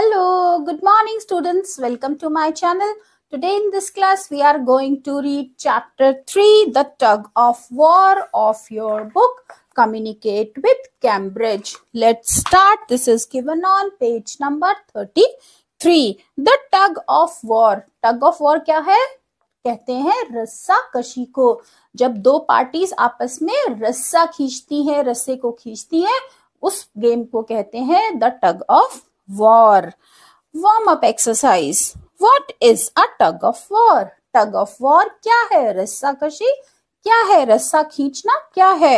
Hello, good morning students. Welcome to my channel. Today in this class, we are going to read chapter 3, The Tug of War of your book, Communicate with Cambridge. Let's start. This is given on page number 33. The Tug of War. Tug of War kya hai कहते हैं रस्सा कशी को जब दो parties आपस में रस्सा खींचती हैं रस्से को खींचती हैं उस गेम को कहते हैं the tug of war. Warm up exercise. What is a tug of war? Tug of war क्या है रस्सा कशी क्या है रस्सा खींचना क्या है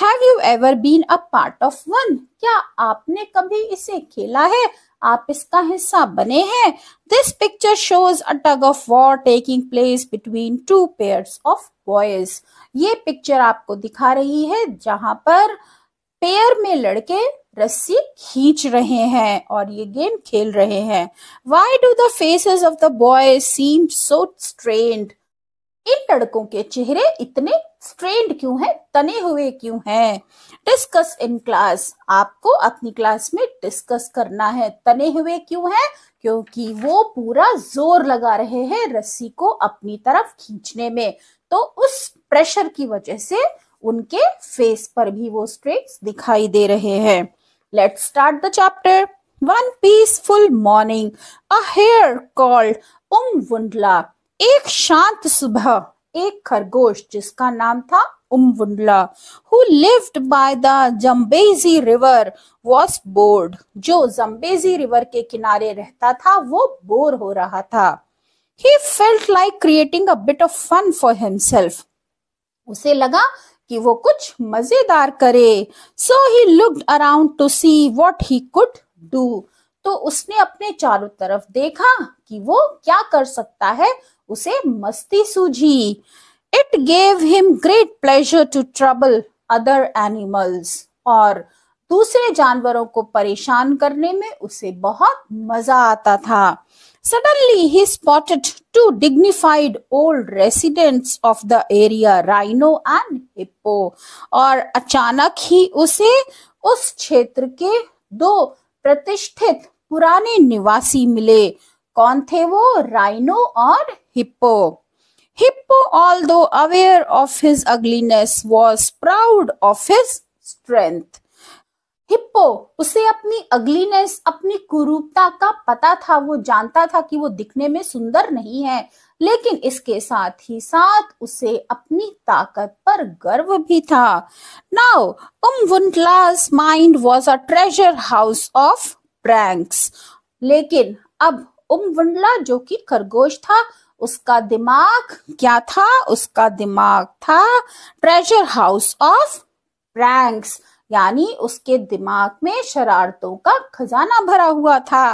have you ever been a part of one क्या आपने कभी इसे खेला है आप इसका हिस्सा बने हैं this picture shows a tug of war taking place between two pairs of boys ये पिक्चर आपको दिखा रही है जहां पर पेयर में लड़के रस्सी खींच रहे हैं और ये गेम खेल रहे हैं why do the faces of the boy seem so strained इन लड़कों के चेहरे इतने स्ट्रेंड क्यों हैं तने हुए क्यों हैं डिस्कस इन क्लास आपको अपनी क्लास में डिस्कस करना है तने हुए क्यों हैं क्योंकि वो पूरा जोर लगा रहे हैं रस्सी को अपनी तरफ खींचने में तो उस प्रेशर की वजह से उनके फेस पर भी वो स्ट्रेट दिखाई दे रहे हैं Let's start the chapter. One peaceful morning, a hare called उमवुंडला एक शांत सुबह एक खरगोश जिसका नाम था Umvundla who lived by the Zambezi river was bored जो जम्बेजी रिवर के किनारे रहता था वो बोर हो रहा था he felt like creating a bit of fun for himself उसे लगा कि वो कुछ मजेदार करे so he look around to see what he could do तो उसने अपने चारों तरफ देखा कि वो क्या कर सकता है उसे मस्ती सूझी it gave him great pleasure to trouble other animals और दूसरे जानवरों को परेशान करने में उसे बहुत मजा आता था Suddenly he spotted two dignified old residents of the area Rhino and Hippo और अचानक ही उसे उस क्षेत्र के दो प्रतिष्ठित पुराने निवासी मिले कौन थे वो Rhino और Hippo Hippo although aware of his ugliness was proud of his strength hippo उसे अपनी अगलीनेस अपनी कुरूपता का पता था वो जानता था कि वो दिखने में सुंदर नहीं है लेकिन इसके साथ ही साथ उसे अपनी ताकत पर गर्व भी था now um was mind was a treasure house of pranks लेकिन अब उम वुंडला जो कि खरगोश था उसका दिमाग क्या था उसका दिमाग था ट्रेजर हाउस ऑफ प्रैंक्स यानी उसके दिमाग में शरारतों का खजाना भरा हुआ था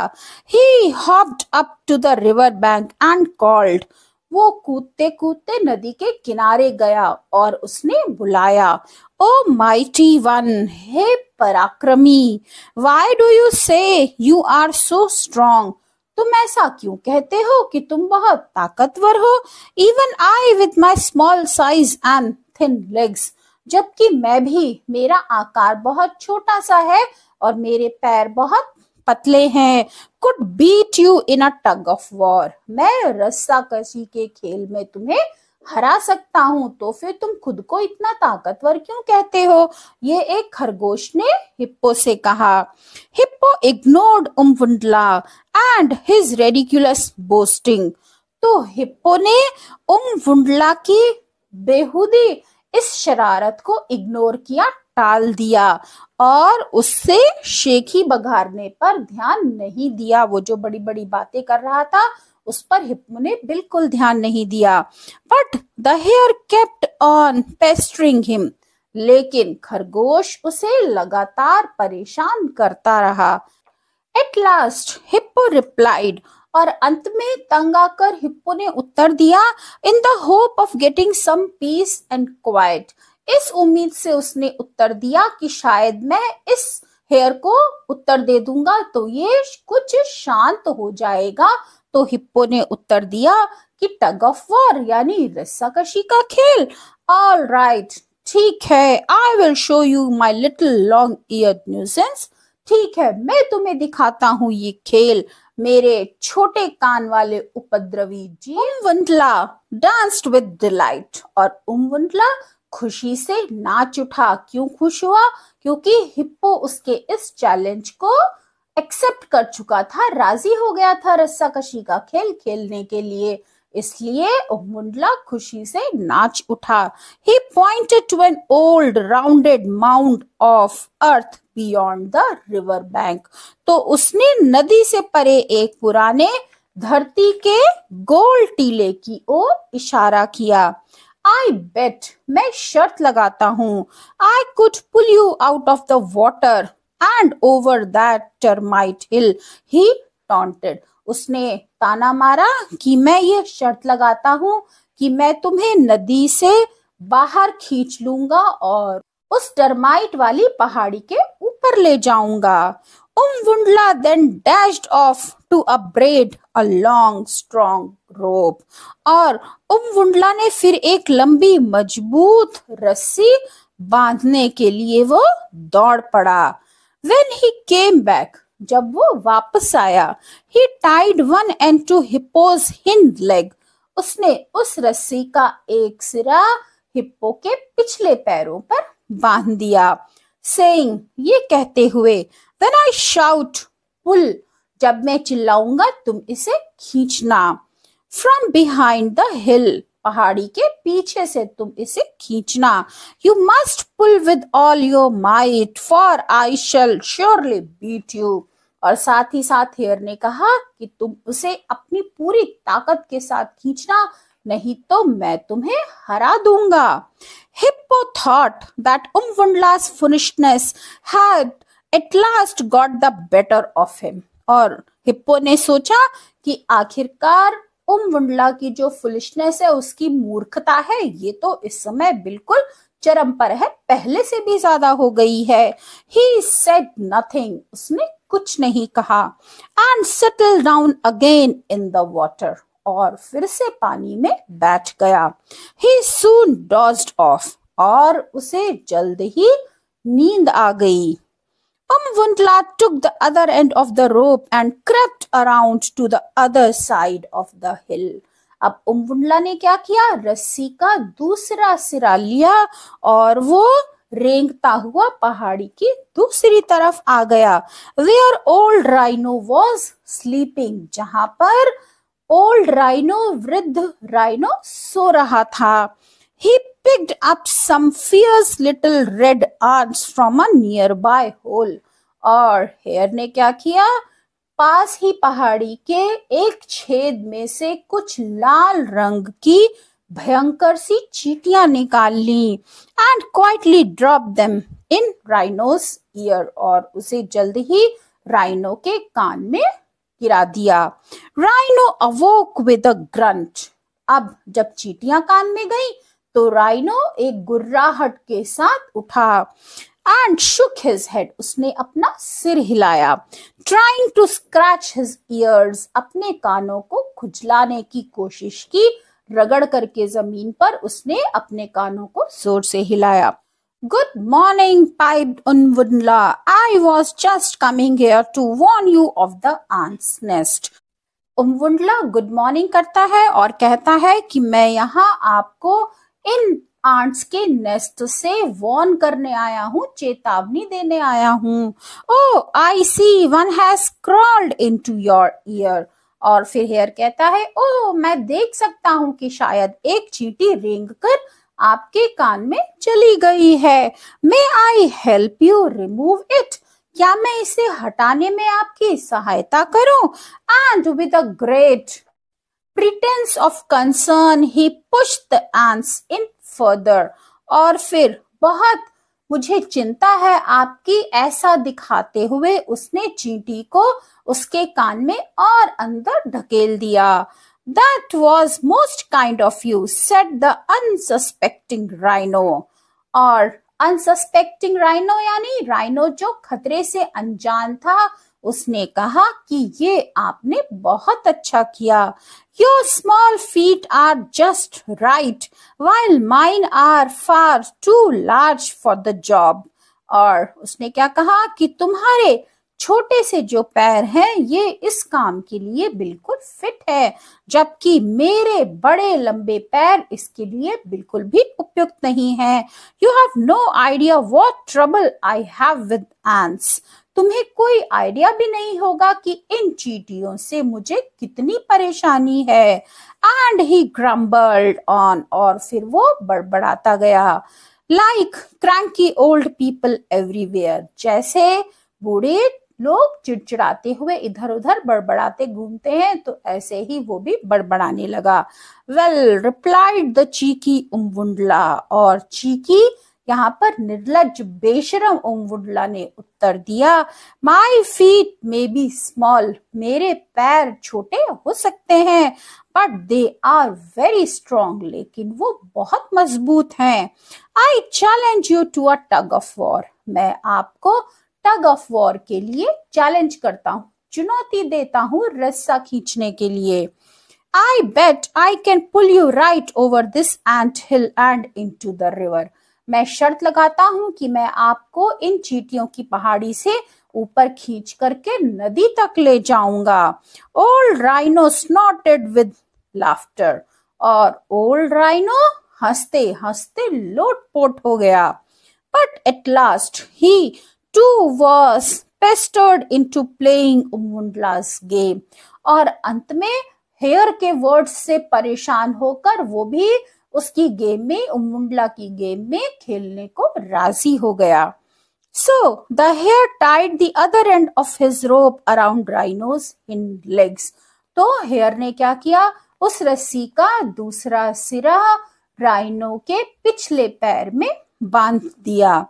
he hopped up to the river bank and called वो कूदते कूदते नदी के किनारे गया और उसने बुलाया ओ माइटी वन हे पराक्रमी why do you say you are so strong तुम ऐसा क्यों कहते हो कि तुम बहुत ताकतवर हो even I with my small size and thin legs जबकि मैं भी मेरा आकार बहुत छोटा सा है और मेरे पैर बहुत पतले हैं could beat you in a tug of war मैं रस्सा कसी के खेल में तुम्हें हरा सकता हूं तो फिर तुम खुद को इतना ताकतवर क्यों कहते हो ये एक खरगोश ने हिप्पो से कहा hippo ignored Umvundla and his ridiculous boasting तो हिप्पो ने उमवुंडला की बेहुदी इस शरारत को इग्नोर किया टाल दिया और उससे शेखी बघारने पर ध्यान नहीं दिया वो जो बड़ी बड़ी बातें कर रहा था उस पर हिप्मो ने बिल्कुल ध्यान नहीं दिया but the hare kept on pestering him लेकिन खरगोश उसे लगातार परेशान करता रहा एट लास्ट हिप्पो रिप्लाइड और अंत में तंग आकर हिप्पो ने उत्तर दिया in the hope of getting some peace and quiet इस उम्मीद से उसने उत्तर दिया कि शायद मैं इस हेयर को उत्तर दे दूंगा तो ये कुछ शांत हो जाएगा तो हिप्पो ने उत्तर दिया कि टग ऑफ वॉर यानी रस्साकशी का खेल ऑल राइट ठीक है I will show you my little long ear nuisance ठीक है मैं तुम्हें दिखाता हूँ ये खेल मेरे छोटे कान वाले उपद्रवी gee Umvundla danced with delight और उमवंतला खुशी से नाच उठा क्यों खुश हुआ क्योंकि हिप्पो उसके इस चैलेंज को एक्सेप्ट कर चुका था राजी हो गया था रस्साकशी का खेल खेलने के लिए इसलिए मुंडला खुशी से नाच उठा he pointed to an old rounded mount of earth beyond the river bank तो उसने नदी से परे एक पुराने धरती के गोल टीले की ओर इशारा किया आई बेट मैं शर्त लगाता हूँ I could pull you out of the water and over that termite hill he taunted उसने ताना मारा कि मैं ये शर्त लगाता हूं कि मैं तुम्हें नदी से बाहर खींच लूंगा और उस टर्माइट वाली पहाड़ी के ऊपर ले जाऊंगा Umvundla then dashed off to a braid a long strong rope और उम वुंडला ने फिर एक लंबी मजबूत रस्सी बांधने के लिए वो दौड़ पड़ा वेन ही केम बैक जब वो वापस आया he tied one end to hippo's hind leg उसने उस रस्सी का एक सिरा हिप्पो के पिछले पैरों पर बांध दिया सेइंग ये कहते हुए व्हेन आई शाउट पुल जब मैं चिल्लाऊंगा तुम इसे खींचना फ्रॉम बिहाइंड द हिल पहाड़ी के पीछे से तुम इसे खींचना you must pull with all your might for I shall surely beat you और साथ ही साथ हेयर ने कहा कि तुम उसे अपनी पूरी ताकत के साथ खींचना नहीं तो मैं तुम्हें हरा दूंगा hippo thought that Umvundla's foolishness had at last got the better of him और हिप्पो ने सोचा कि आखिरकार उम्वंडला की जो फुलिशनेस है उसकी मूर्खता है ये तो इस समय बिल्कुल चरम पर है पहले से भी ज्यादा हो गई है ही सेड नथिंग उसने कुछ नहीं कहा and settle down again in the water और फिर से पानी में बैठ गया ही सून डॉज ऑफ और उसे जल्द ही नींद आ गई Um Wundla took the other end of the rope and crept around to the other side of the hill. अब उमवुंडला um ने क्या किया रस्सी का दूसरा सिरा लिया और वो रेंगता हुआ पहाड़ी की दूसरी तरफ आ गया where old rhino was sleeping जहां पर ओल्ड राइनो वृद्ध राइनो सो रहा था picked up some fierce little red red from a nearby hole और हेयर ने क्या किया पास ही पहाड़ी के एक छेद में से कुछ लाल रंग की भयंकर सी चीटियां निकाल ली and quietly drop them in rhino's ear और उसे जल्द ही राइनो के कान में गिरा दिया rhino awoke with a grunt अब जब चीटियां कान में गई तो राइनो एक गुर्राहट के साथ उठा एंड शुक हिज हेड उसने अपना सिर हिलाया trying to scratch his ears अपने कानों को खुजलाने की कोशिश की रगड़ करके जमीन पर उसने अपने कानों को जोर से हिलाया good morning piped Umvundla I was just coming here to warn you of the ants nest Umvundla good morning करता है और कहता है कि मैं यहाँ आपको इन आंट्स के नेस्ट से वॉर्न करने आया हूँ चेतावनी देने आया हूँ oh I see one has crawled into your ear और फिर हेयर कहता है ओ मैं देख सकता हूं कि शायद एक चीटी रेंग कर आपके कान में चली गई है may I help you remove it क्या मैं इसे हटाने में आपकी सहायता करूं and with a great pretence of concern he push the ants in further और फिर बहुत मुझे चिंता है आपकी ऐसा दिखाते हुए उसने चींटी को उसके कान में और अंदर ढकेल दिया that was most kind of you said the unsuspecting rhino और अनसस्पेक्टिंग राइनो यानी राइनो जो खतरे से अनजान था उसने कहा कि ये आपने बहुत अच्छा किया Your small feet are just right, while mine are far too large for the job. और उसने क्या कहा कि तुम्हारे छोटे से जो पैर हैं ये इस काम के लिए बिल्कुल फिट है जबकि मेरे बड़े लंबे पैर इसके लिए बिल्कुल भी उपयुक्त नहीं है you have no idea what trouble I have with ants तुम्हें कोई आइडिया भी नहीं होगा कि इन चीटियों से मुझे कितनी परेशानी है एंड ही ग्रम्बल्ड ऑन और फिर वो बड़बड़ाता गया like cranky old people everywhere जैसे बूढ़े लोग चिड़चिड़ाते हुए इधर उधर बड़बड़ाते घूमते हैं तो ऐसे ही वो भी बड़बड़ाने लगा well replied the cheeky Umvundla और चीकी यहाँ पर निर्लज बेशरम उमवुंडला ने उत्तर दिया my feet may be small मेरे पैर छोटे हो सकते हैं but they are very strong लेकिन वो बहुत मजबूत हैं I challenge you to a tug of war मैं आपको टग ऑफ वॉर के लिए चैलेंज करता हूं चुनौती देता हूं रस्सा खींचने के लिए I bet I can pull you right over this ant hill and into the the रिवर मैं शर्त लगाता हूं कि मैं आपको इन चीटियों की पहाड़ी से ऊपर खींच करके नदी तक ले जाऊंगा old rhino snorted with laughter और ओल्ड राइनो हंसते हंसते लोट पोट हो गया but at last he too was pestered into playing Umvundla's game और अंत में हेयर के वर्ड्स से परेशान होकर वो भी उसकी गेम में उमुंडला की गेम में खेलने को राजी हो गया so the hare tied the other end of his rope around rhino's in legs तो हेयर ने क्या किया उस रस्सी का दूसरा सिरा राइनो के पिछले पैर में बांध दिया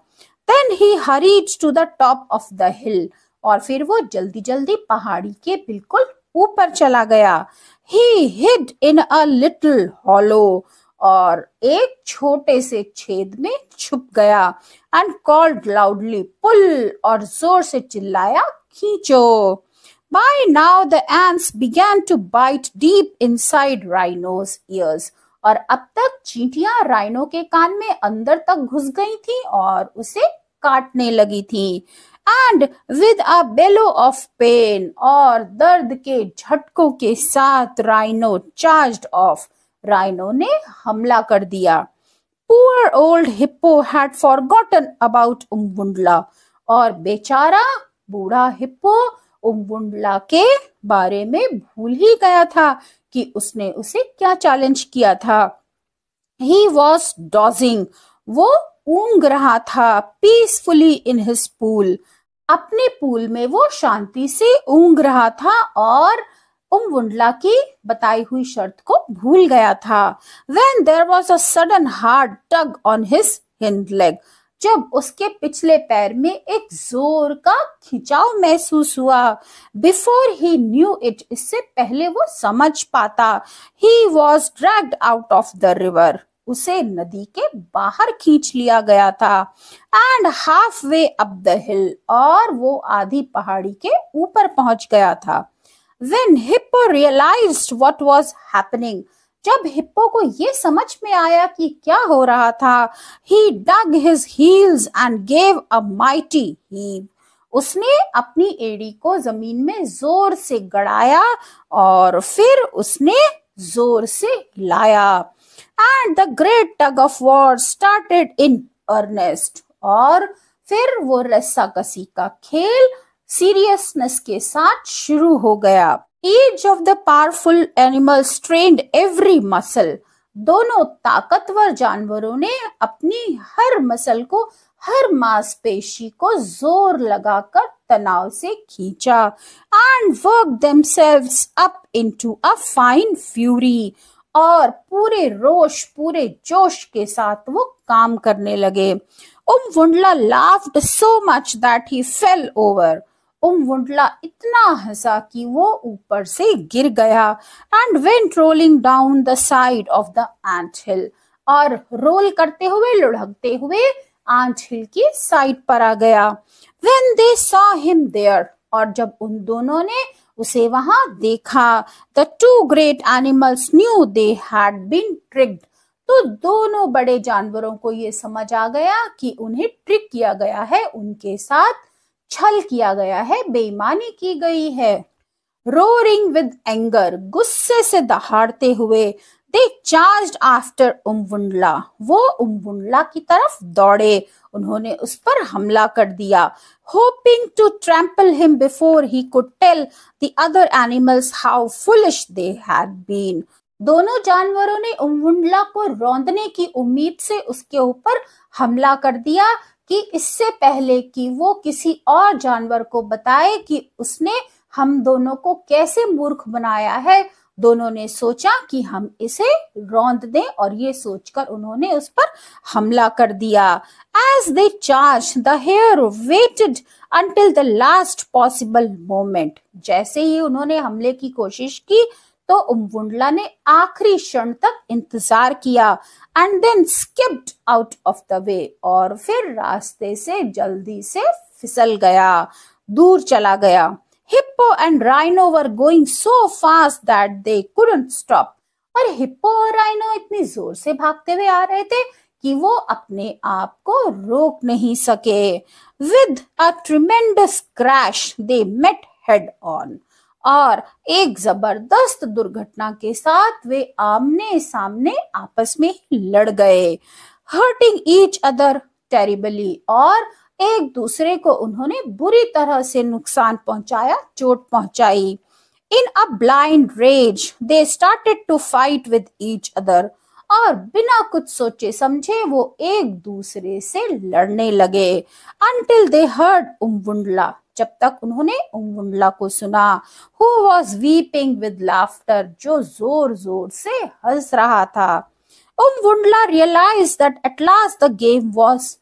then he hurried to the top of the hill और फिर वो जल्दी जल्दी पहाड़ी के बिल्कुल ऊपर चला गया he hid in a little hollow और एक छोटे से छेद में छुप गया एंड कॉल्ड लाउडली पुल और जोर से चिल्लाया खींचो by now the ants began to bite deep inside rhino's ears. और अब तक चींटियां राइनो के कान में अंदर तक घुस गई थी और उसे काटने लगी थी and with a bellow of pain और दर्द के झटकों के साथ राइनो चार्ज ऑफ राइनो ने हमला कर दिया poor old hippo had forgotten about Umbundla और बेचारा बूढ़ा हिप्पो उम्बुंडला के बारे में भूल ही गया था कि उसने उसे क्या चैलेंज किया था ही वॉज डॉजिंग वो ऊंग रहा था पीसफुली इन हिज पूल अपने पूल में वो शांति से ऊंग रहा था और उम वुंडला की बताई हुई शर्त को भूल गया था when there was a sudden hard tug on his hind leg जब उसके पिछले पैर में एक जोर का खिंचाव महसूस हुआ बिफोर ही न्यू इट इससे पहले वो समझ पाता ही was dragged out of the river उसे नदी के बाहर खींच लिया गया था and half way up the hill और वो आधी पहाड़ी के ऊपर पहुंच गया था when hippo realised what was happening जब हिप्पो को ये समझ में आया कि क्या हो रहा था he dug his heels and gave a mighty heave उसने अपनी एड़ी को जमीन में जोर से गड़ाया और फिर उसने जोर से लाया and the great tug of war started in earnest और फिर वो रस्सा कसी का खेल सीरियसनेस के साथ शुरू हो गया each of the powerful animal strained every muscle दोनों ताकतवर जानवरों ने अपनी हर मसल को हर मांसपेशी को जोर लगाकर तनाव से खींचा and work themselves up into a fine fury और पूरे रोश पूरे जोश के साथ वो काम करने लगे Umbundla laughed so much that he fell over Umbundla इतना हंसा कि वो ऊपर से गिर गया and went rolling down the side of the ant hill और रोल करते हुए लुढ़कते हुए आंच हिल की साइड पर आ गया when they saw him there और जब उन दोनों ने उसे वहां देखा the two great animals knew they had been tricked तो दोनों बड़े जानवरों को यह समझ आ गया कि उन्हें ट्रिक किया गया है उनके साथ छल किया गया है बेईमानी की गई है रोरिंग विद एंगर गुस्से से दहाड़ते हुए दे चार्ज आफ्टर उम्बुंडला वो उम्बुंडला की तरफ दौड़े उन्होंने उस पर हमला कर दिया hoping to trample him before he could tell the other animals how foolish they had been दोनों जानवरों ने उम्बुंडला को रौंदने की उम्मीद से उसके ऊपर हमला कर दिया कि इससे पहले कि वो किसी और जानवर को बताए कि उसने हम दोनों को कैसे मूर्ख बनाया है दोनों ने सोचा कि हम इसे रौंद दें और ये सोचकर उन्होंने उस पर हमला कर दिया as they charge the hare waited until the last possible moment जैसे ही उन्होंने हमले की कोशिश की तो उम्बुंडला ने आखिरी क्षण तक इंतजार किया and then skipped out of the way और फिर रास्ते से जल्दी से फिसल गया दूर चला गया hippo and rhino were going so fast that they couldn't stop और हिप्पो और राइनो इतनी जोर से भागते हुए आ रहे थे कि वो अपने आप को रोक नहीं सके with a tremendous crash they met head on और एक जबरदस्त दुर्घटना के साथ वे आमने सामने आपस में लड़ गए हर्टिंग ईच अदर टेरिबली और एक दूसरे को उन्होंने बुरी तरह से नुकसान पहुंचाया चोट पहुंचाई in a blind rage they started to fight with each other और बिना कुछ सोचे समझे वो एक दूसरे से लड़ने लगे अंटिल दे हर्ड उम्बुंडला जब तक उन्होंने उम्बुंडला को सुना who was weeping with laughter जो जोर जोर से हंस रहा था Umbundla realised that at last the game was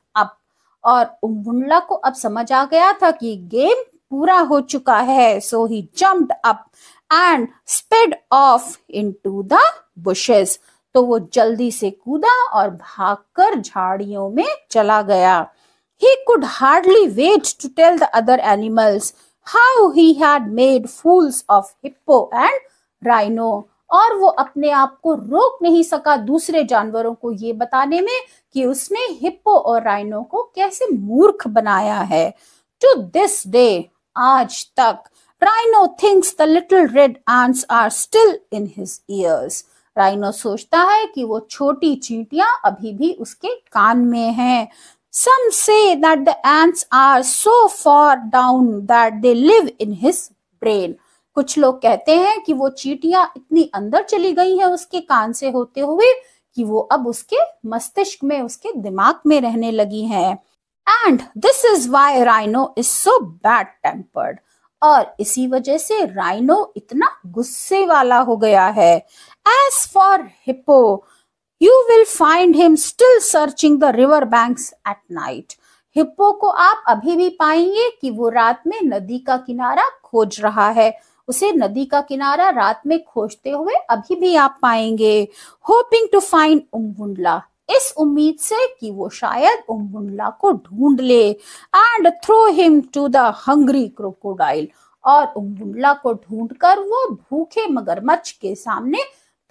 और उम्बुंडला को अब समझ आ गया था कि गेम पूरा हो चुका है so he jumped up and sped off into the bushes तो वो जल्दी से कूदा और भागकर झाड़ियों में चला गया he could hardly wait to tell the other animals how he had made fools of hippo and rhino और वो अपने आप को रोक नहीं सका दूसरे जानवरों को ये बताने में कि उसने हिप्पो और राइनो को कैसे मूर्ख बनाया है टू दिस डे आज तक rhino thinks the little red ants are still in his ears rhino सोचता है कि वो छोटी चींटियां अभी भी उसके कान में हैं some say that the ants are so far down that they live in his brain कुछ लोग कहते हैं कि वो चीटियां इतनी अंदर चली गई है उसके कान से होते हुए कि वो अब उसके मस्तिष्क में उसके दिमाग में रहने लगी हैं and this is why rhino is so bad tempered और इसी वजह से राइनो इतना गुस्से वाला हो गया है as for hippo you will find him still searching the river banks at night hippo को आप अभी भी पाएंगे कि वो रात में नदी का किनारा खोज रहा है उसे नदी का किनारा रात में खोजते हुए अभी भी आप पाएंगे होपिंग टू फाइंड उम्बुंडला इस उम्मीद से कि वो शायद उम्बुंडला को ढूंढ ले and throw him to the hungry crocodile और उम्बुंडला को ढूंढकर वो भूखे मगरमच्छ के सामने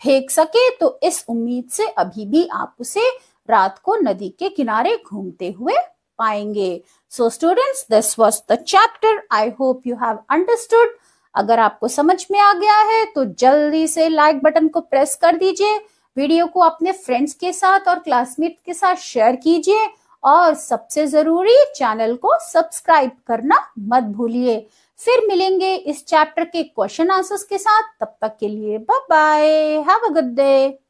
फेंक सके तो इस उम्मीद से अभी भी आप उसे रात को नदी के किनारे घूमते हुए पाएंगे so students this was the chapter I hope you have understood अगर आपको समझ में आ गया है तो जल्दी से लाइक बटन को प्रेस कर दीजिए वीडियो को अपने फ्रेंड्स के साथ और क्लासमेट के साथ शेयर कीजिए और सबसे जरूरी चैनल को सब्सक्राइब करना मत भूलिए फिर मिलेंगे इस चैप्टर के क्वेश्चन आंसर्स के साथ तब तक के लिए bye bye have a good day